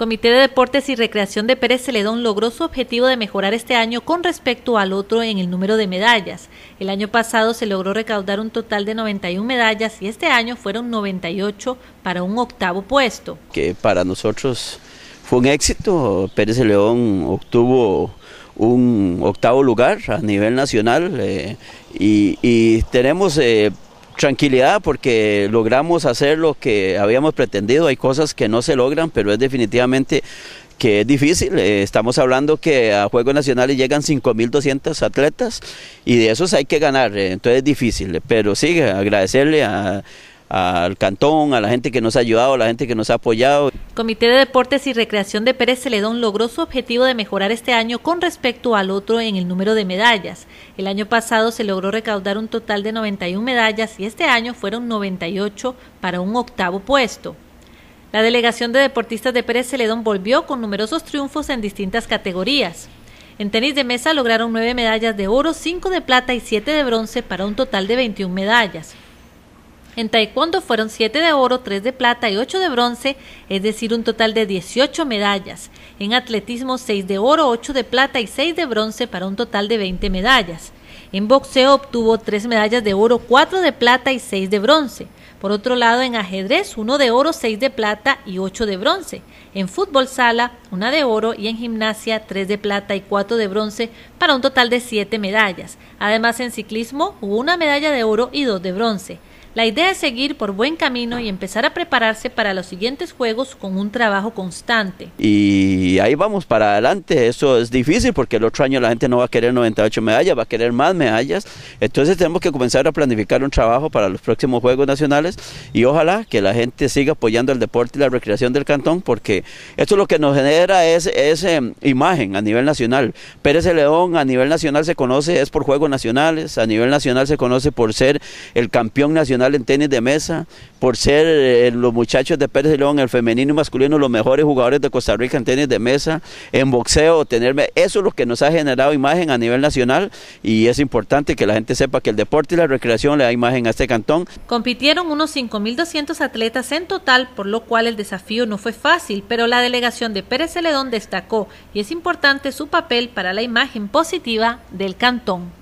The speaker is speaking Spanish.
Comité de Deportes y Recreación de Pérez Celedón logró su objetivo de mejorar este año con respecto al otro en el número de medallas. El año pasado se logró recaudar un total de 91 medallas y este año fueron 98 para un octavo puesto. Que para nosotros fue un éxito. Pérez Celedón obtuvo un octavo lugar a nivel nacional eh, y, tenemos... Eh, tranquilidad porque logramos hacer lo que habíamos pretendido. Hay cosas que no se logran, pero es definitivamente que es difícil. Eh, estamos hablando que a Juegos Nacionales llegan 5.200 atletas y de esos hay que ganar. Eh, entonces es difícil, pero sí, agradecerle a al cantón, a la gente que nos ha ayudado, a la gente que nos ha apoyado. Comité de Deportes y Recreación de Pérez Celedón logró su objetivo de mejorar este año con respecto al otro en el número de medallas. El año pasado se logró recaudar un total de 91 medallas y este año fueron 98 para un octavo puesto. La delegación de deportistas de Pérez Celedón volvió con numerosos triunfos en distintas categorías. En tenis de mesa lograron nueve medallas de oro, cinco de plata y siete de bronce para un total de 21 medallas. En taekwondo fueron 7 de oro, 3 de plata y 8 de bronce, es decir, un total de 18 medallas. En atletismo 6 de oro, 8 de plata y 6 de bronce para un total de 20 medallas. En boxeo obtuvo 3 medallas de oro, 4 de plata y 6 de bronce. Por otro lado, en ajedrez, 1 de oro, 6 de plata y 8 de bronce. En fútbol sala, 1 de oro y en gimnasia, 3 de plata y 4 de bronce para un total de 7 medallas. Además, en ciclismo hubo una medalla de oro y 2 de bronce. La idea es seguir por buen camino y empezar a prepararse para los siguientes juegos con un trabajo constante. Y ahí vamos para adelante. Eso es difícil porque el otro año la gente no va a querer 98 medallas, va a querer más medallas. Entonces tenemos que comenzar a planificar un trabajo para los próximos Juegos Nacionales y ojalá que la gente siga apoyando el deporte y la recreación del cantón porque esto lo que nos genera es, em, imagen a nivel nacional. Pérez de León a nivel nacional se conoce es por Juegos Nacionales, a nivel nacional se conoce por ser el campeón nacional en tenis de mesa, por ser eh, eh, los muchachos de Pérez de el femenino y masculino, los mejores jugadores de Costa Rica en tenis de mesa, en boxeo, tenerme, eso es lo que nos ha generado imagen a nivel nacional y es importante que la gente sepa que el deporte y la recreación le da imagen a este cantón. Compitieron unos 5.200 atletas en total, por lo cual el desafío no fue fácil, pero la delegación de Pérez Celedón destacó y es importante su papel para la imagen positiva del cantón.